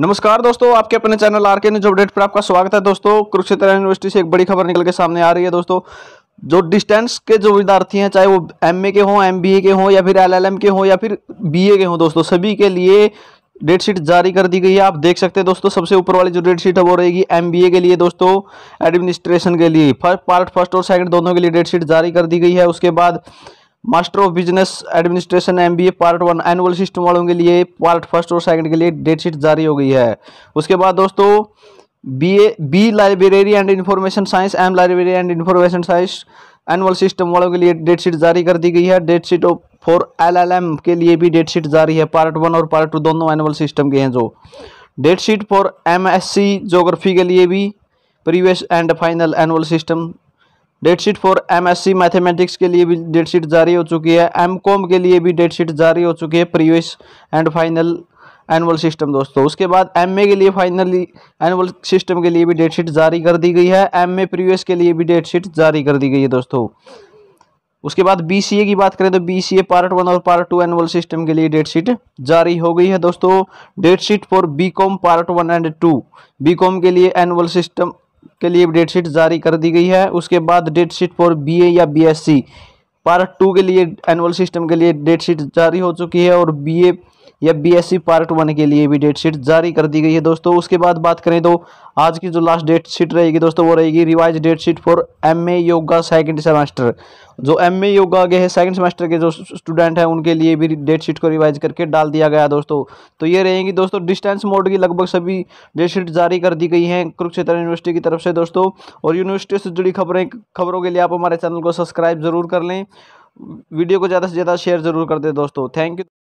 नमस्कार दोस्तों आपके अपने channel R K news update पर आपका स्वागत है दोस्तों कुरुक्षेत्र यूनिवर्सिटी से एक बड़ी खबर निकल के सामने आ रही है दोस्तों जो डिस्टेंस के जो विद्यार्थी हैं चाहे वो एमए के हों एमबीए के हों या फिर एलएलएम के हों या फिर बीए के हों दोस्तों सभी के लिए डेट शीट जारी कर दी गई है आप देख सकते हैं दोस्तों सबसे ऊपर वाली जो डेट शीट है वो रहेगी ए के लिए दोस्तों एडमिनिस्ट्रेशन के लिए फर्स्ट पार्ट फर्स्ट और सेकंड दोनों के लिए डेट शीट जारी कर दी गई है उसके बाद master of business administration M B A part one annual system वालों के लिए पार्ट फर्स्ट और सेकंड के लिए डेट शीट जारी हो गई है उसके बाद दोस्तों B A B library and information science M library and information science annual system वालों के लिए डेट शीट जारी कर दी गई है date sheet of for M के लिए भी डेट शीट जारी है पार्ट वन और पार्ट टू दोनों एनुअल सिस्टम के हैं जो date sheet for C geography के लिए भी previous and final annual system date sheet for MSc mathematics के लिए भी डेट शीट जारी हो चुकी है एमकॉम के लिए भी डेट शीट जारी हो चुकी है previous and final annual system दोस्तों उसके बाद एमए के लिए फाइनली एनुअल सिस्टम के लिए भी डेट शीट जारी कर दी गई है एमए प्रीवियस के लिए भी डेट शीट जारी कर दी गई है दोस्तों उसके बाद बीसीए की बात करें तो बीसीए पार्ट वन और पार्ट टू एनुअल सिस्टम के लिए डेट शीट जारी हो गई है दोस्तों date sheet for BCom part one and two BCom के लिए एनुअल सिस्टम के लिए डेट शीट जारी कर दी गई है उसके बाद डेट शीट फॉर बीए या बीएससी पार्ट टू के लिए एनुअल सिस्टम के लिए डेट शीट जारी हो चुकी है और बीए या बीएससी पार्ट वन के लिए भी डेट शीट जारी कर दी गई है दोस्तों उसके बाद बात करें तो आज की जो लास्ट डेट शीट रहेगी दोस्तों वो रहेगी revise date sheet for M A yoga second semester जो एम ए योगा आगे है सेकेंड सेमेस्टर के जो स्टूडेंट हैं उनके लिए भी डेट शीट को रिवाइज करके डाल दिया गया दोस्तों तो ये रहेंगी दोस्तों डिस्टेंस मोड की लगभग सभी डेट शीट जारी कर दी गई हैं कुरुक्षेत्र यूनिवर्सिटी की तरफ से दोस्तों और यूनिवर्सिटी से जुड़ी खबरें खबरों के लिए आप हमारे चैनल को सब्सक्राइब ज़रूर कर लें वीडियो को ज़्यादा से ज़्यादा शेयर ज़रूर कर दें दोस्तों थैंक यू